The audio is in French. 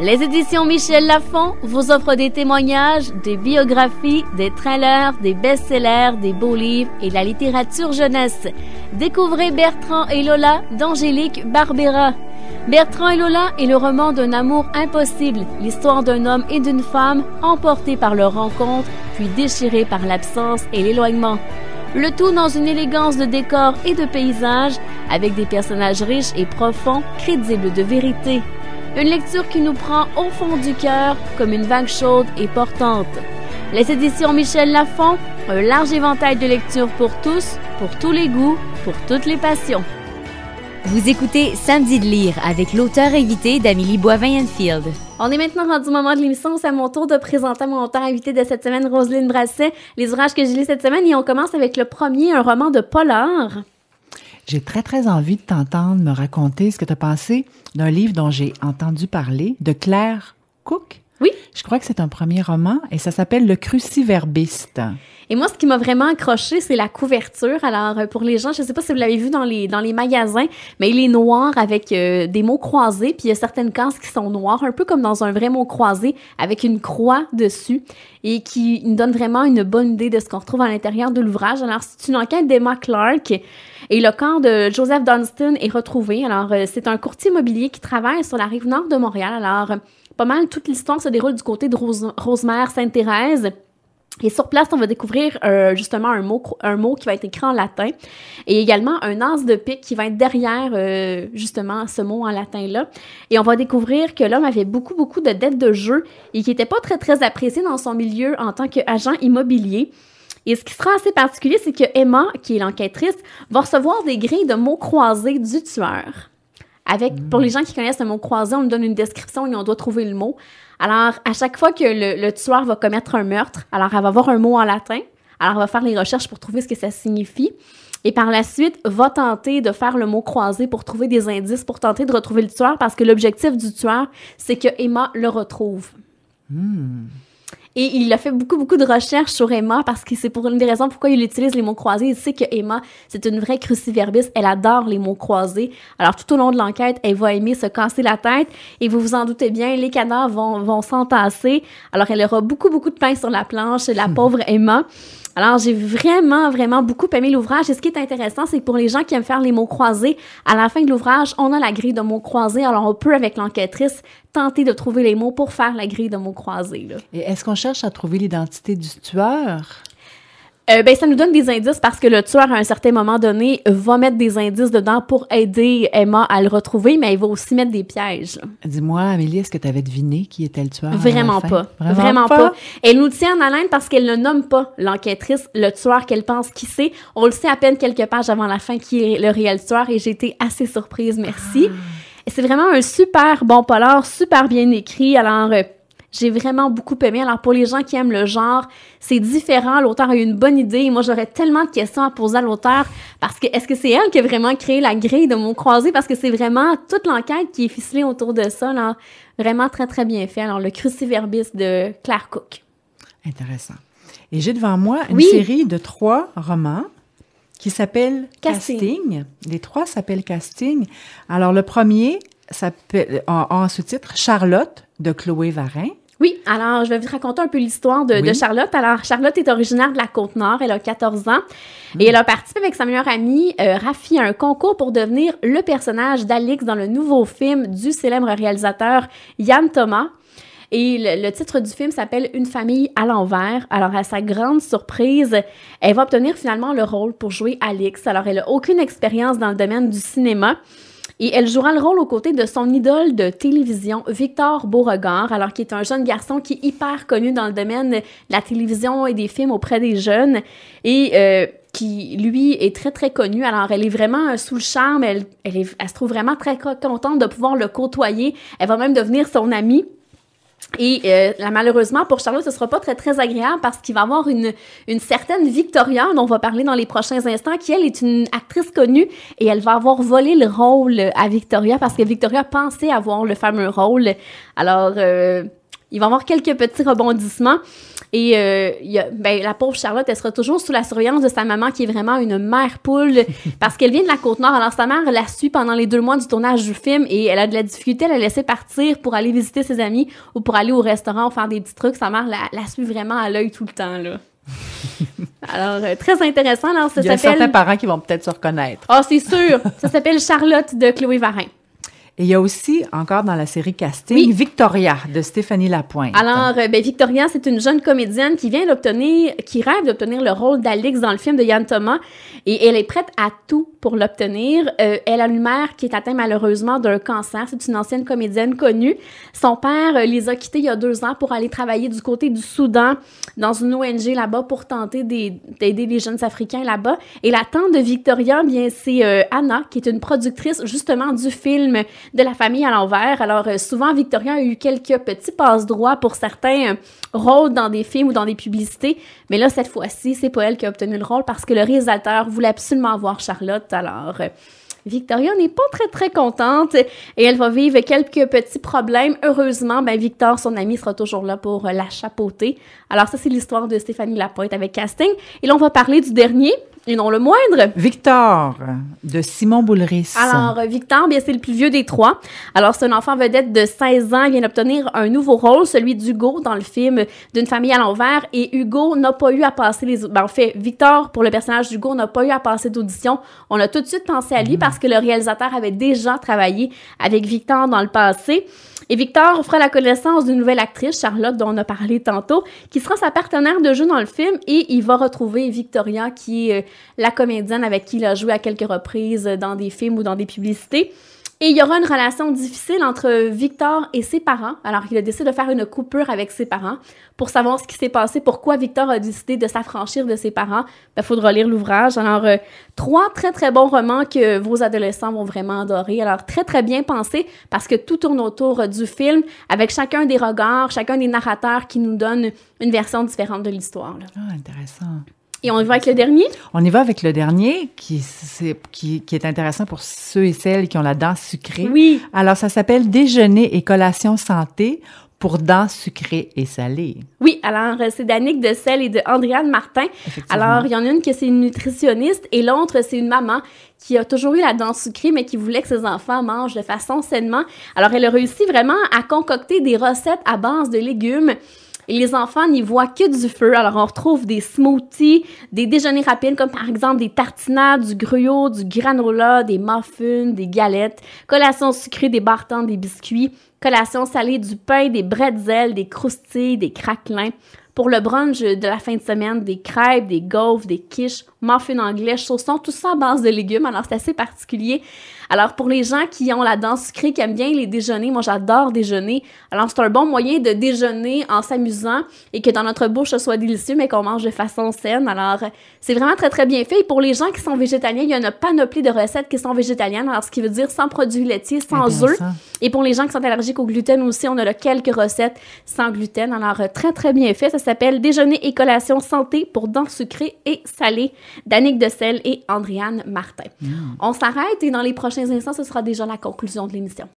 Les éditions Michel Lafon vous offrent des témoignages, des biographies, des trailers, des best-sellers, des beaux livres et la littérature jeunesse. Découvrez Bertrand et Lola d'Angélique Barbera. Bertrand et Lola est le roman d'un amour impossible, l'histoire d'un homme et d'une femme emportés par leur rencontre, puis déchirés par l'absence et l'éloignement. Le tout dans une élégance de décor et de paysage, avec des personnages riches et profonds, crédibles de vérité. Une lecture qui nous prend au fond du cœur comme une vague chaude et portante. Les éditions Michel Lafont, un large éventail de lectures pour tous, pour tous les goûts, pour toutes les passions. Vous écoutez Samedi de lire avec l'auteur invité d'Amélie Boivin-Enfield. On est maintenant rendu au moment de l'émission. C'est à mon tour de présenter mon auteur invité de cette semaine, Roselyne Brasset. Les ouvrages que j'ai lus cette semaine, et on commence avec le premier, un roman de polar. J'ai très, très envie de t'entendre me raconter ce que tu as pensé d'un livre dont j'ai entendu parler, de Claire Cook, oui. Je crois que c'est un premier roman et ça s'appelle Le Cruciverbiste. Et moi, ce qui m'a vraiment accroché, c'est la couverture. Alors, euh, pour les gens, je ne sais pas si vous l'avez vu dans les, dans les magasins, mais il est noir avec euh, des mots croisés, puis il y a certaines cases qui sont noires, un peu comme dans un vrai mot croisé, avec une croix dessus, et qui nous donne vraiment une bonne idée de ce qu'on retrouve à l'intérieur de l'ouvrage. Alors, c'est une enquête d'Emma Clark. Et le corps de Joseph Dunstan est retrouvé. Alors, euh, c'est un courtier immobilier qui travaille sur la rive nord de Montréal. Alors, pas mal toute l'histoire se déroule du côté de Rosemère Sainte-Thérèse. Et sur place, on va découvrir euh, justement un mot, un mot qui va être écrit en latin et également un as de pique qui va être derrière euh, justement ce mot en latin-là. Et on va découvrir que l'homme avait beaucoup, beaucoup de dettes de jeu et qui n'était pas très, très apprécié dans son milieu en tant qu'agent immobilier. Et ce qui sera assez particulier, c'est que Emma, qui est l'enquêtrice, va recevoir des grilles de mots croisés du tueur. Mm. Pour les gens qui connaissent le mot croisé, on nous donne une description et on doit trouver le mot. Alors, à chaque fois que le, tueur va commettre un meurtre, alors elle va avoir un mot en latin. Alors, elle va faire les recherches pour trouver ce que ça signifie. Et par la suite, va tenter de faire le mot croisé pour trouver des indices, pour tenter de retrouver le tueur, parce que l'objectif du tueur, c'est que Emma le retrouve. Mm. Et il a fait beaucoup, beaucoup de recherches sur Emma parce que c'est pour une des raisons pourquoi il utilise les mots croisés. Il sait que Emma, c'est une vraie cruciverbiste. Elle adore les mots croisés. Alors, tout au long de l'enquête, elle va aimer se casser la tête. Et vous vous en doutez bien, les canards vont, vont s'entasser. Alors, elle aura beaucoup, beaucoup de pain sur la planche, la pauvre Emma. Alors, j'ai vraiment, vraiment beaucoup aimé l'ouvrage. Et ce qui est intéressant, c'est que pour les gens qui aiment faire les mots croisés, à la fin de l'ouvrage, on a la grille de mots croisés. Alors, on peut, avec l'enquêtrice, tenter de trouver les mots pour faire la grille de mots croisés. Et Est-ce qu'on cherche à trouver l'identité du tueur? Euh, ben, ça nous donne des indices parce que le tueur, à un certain moment donné, va mettre des indices dedans pour aider Emma à le retrouver, mais il va aussi mettre des pièges. Dis-moi, Amélie, est-ce que tu avais deviné qui était le tueur? Vraiment pas. Vraiment, pas. Elle nous tient en haleine parce qu'elle ne nomme pas l'enquêtrice, le tueur qu'elle pense qui c'est. On le sait à peine quelques pages avant la fin qui est le réel tueur et j'ai été assez surprise, merci. Ah. C'est vraiment un super bon polar, super bien écrit. Alors, euh, j'ai vraiment beaucoup aimé. Alors pour les gens qui aiment le genre, c'est différent. L'auteur a eu une bonne idée. moi, j'aurais tellement de questions à poser à l'auteur parce que est-ce que c'est elle qui a vraiment créé la grille de mon croisé? Parce que c'est vraiment toute l'enquête qui est ficelée autour de ça. Là. Vraiment très, très bien fait. Alors, le cruciverbis de Claire Cook. Intéressant. Et j'ai devant moi une série de trois romans qui s'appellent Casting. Les trois s'appellent Casting. Alors, le premier, en, en sous-titre Charlotte de Chloé Varin. Oui, alors je vais vous raconter un peu l'histoire de, Charlotte. Alors, Charlotte est originaire de la Côte-Nord, elle a 14 ans mm. et elle a participé avec sa meilleure amie, euh, à un concours pour devenir le personnage d'Alix dans le nouveau film du célèbre réalisateur Yann Thomas. Et le, le, titre du film s'appelle Une famille à l'envers. Alors, à sa grande surprise, elle va obtenir finalement le rôle pour jouer Alix. Alors, elle n'a aucune expérience dans le domaine du cinéma. Et elle jouera le rôle aux côtés de son idole de télévision, Victor Beauregard, alors qu'il est un jeune garçon qui est hyper connu dans le domaine de la télévision et des films auprès des jeunes. Et euh, qui, lui, est très, très connu. Alors, elle est vraiment sous le charme. Elle, elle se trouve vraiment très contente de pouvoir le côtoyer. Elle va même devenir son amie. Et euh, malheureusement, pour Charlotte, ce ne sera pas très, très agréable parce qu'il va avoir une, une certaine Victoria, dont on va parler dans les prochains instants, qui, elle, est une actrice connue et elle va avoir volé le rôle à Victoria parce que Victoria pensait avoir le fameux rôle. Alors... Euh, il va y avoir quelques petits rebondissements. Et euh, ben, la pauvre Charlotte, elle sera toujours sous la surveillance de sa maman, qui est vraiment une mère poule, parce qu'elle vient de la Côte-Nord. Alors, sa mère la suit pendant les deux mois du tournage du film et elle a de la difficulté à la laisser partir pour aller visiter ses amis ou pour aller au restaurant ou faire des petits trucs. Sa mère la, suit vraiment à l'œil tout le temps, là. Alors, euh, très intéressant. Alors, ça Il y certains parents qui vont peut-être se reconnaître. Ah, oh, c'est sûr. ça s'appelle Charlotte de Chloé Varin. Et il y a aussi, encore dans la série casting, Victoria de Stéphanie Lapointe. Alors, euh, ben, Victoria, c'est une jeune comédienne qui vient d'obtenir, qui rêve d'obtenir le rôle d'Alix dans le film de Yann Thomas et elle est prête à tout pour l'obtenir. Euh, elle a une mère qui est atteinte malheureusement d'un cancer. C'est une ancienne comédienne connue. Son père euh, les a quittés il y a deux ans pour aller travailler du côté du Soudan dans une ONG là-bas pour tenter d'aider les jeunes Africains là-bas. Et la tante de Victoria, bien, c'est Anna, qui est une productrice justement du film de la famille à l'envers. Alors euh, souvent, Victoria a eu quelques petits passe-droits pour certains euh, rôles dans des films ou dans des publicités, mais là, cette fois-ci, c'est pas elle qui a obtenu le rôle parce que le réalisateur voulait absolument voir Charlotte. Alors... Euh, Victoria n'est pas très très contente et elle va vivre quelques petits problèmes. Heureusement, ben Victor, son ami, sera toujours là pour la chapeauter. Alors ça, c'est l'histoire de Stéphanie Lapointe avec Casting. Et là, on va parler du dernier, et non le moindre. Victor, de Simon Boulris. Alors, euh, Victor, bien, c'est le plus vieux des trois. Alors, c'est un enfant vedette de 16 ans. Il vient d'obtenir un nouveau rôle, celui d'Hugo dans le film D'une famille à l'envers. Et Hugo n'a pas eu à passer les... Ben, en fait, Victor, pour le personnage d'Hugo, n'a pas eu à passer d'audition. On a tout de suite pensé à lui hmm. parce que le réalisateur avait déjà travaillé avec Victor dans le passé. Et Victor fera la connaissance d'une nouvelle actrice, Charlotte, dont on a parlé tantôt, qui sera sa partenaire de jeu dans le film et il va retrouver Victoria, qui est euh, la comédienne avec qui il a joué à quelques reprises euh, dans des films ou dans des publicités. Et il y aura une relation difficile entre Victor et ses parents, alors il a décidé de faire une coupure avec ses parents pour savoir ce qui s'est passé, pourquoi Victor a décidé de s'affranchir de ses parents. Il ben, faudra lire l'ouvrage. Alors, euh, trois très, très bons romans que vos adolescents vont vraiment adorer. Alors, très, très bien pensé parce que tout tourne autour du film avec chacun des regards, chacun des narrateurs qui nous donnent une version différente de l'histoire. Ah, intéressant. Et on y va avec le dernier? On y va avec le dernier qui, est, intéressant pour ceux et celles qui ont la dent sucrée. Oui. Alors, ça s'appelle Déjeuner et collation santé pour dents sucrées et salées. Oui, alors euh, c'est d'Annick de Sel et de Andréane Martin. Alors, il y en a une qui est une nutritionniste et l'autre c'est une maman qui a toujours eu la dent sucrée mais qui voulait que ses enfants mangent de façon sainement. Alors, elle a réussi vraiment à concocter des recettes à base de légumes les enfants n'y voient que du feu. Alors, on retrouve des smoothies, des déjeuners rapides, comme par exemple des tartinades, du gruau, du granola, des muffins, des galettes, collations sucrées, des bartons, des biscuits, collations salées, du pain, des bretzels, des croustilles, des craquelins. Pour le brunch de la fin de semaine, des crêpes, des gaufres, des quiches, muffins anglais, chaussons, tout ça à base de légumes. Alors, c'est assez particulier. Alors, pour les gens qui ont la dent sucrée, qui aiment bien les déjeuners, moi j'adore déjeuner. Alors, c'est un bon moyen de déjeuner en s'amusant et que dans notre bouche, ce soit délicieux, mais qu'on mange de façon saine. Alors, c'est vraiment très, très bien fait. Et pour les gens qui sont végétaliens, il y a une panoplie de recettes qui sont végétaliennes. Alors, ce qui veut dire sans produits laitiers, eh sans œufs. Et pour les gens qui sont allergiques au gluten aussi, on a quelques recettes sans gluten. Alors, très, très bien fait. Ça s'appelle Déjeuner et collation santé pour dents sucrées et salées d'Annick Dessel et Andriane Martin. Mm. On s'arrête et dans les prochains instants, ce sera déjà la conclusion de l'émission.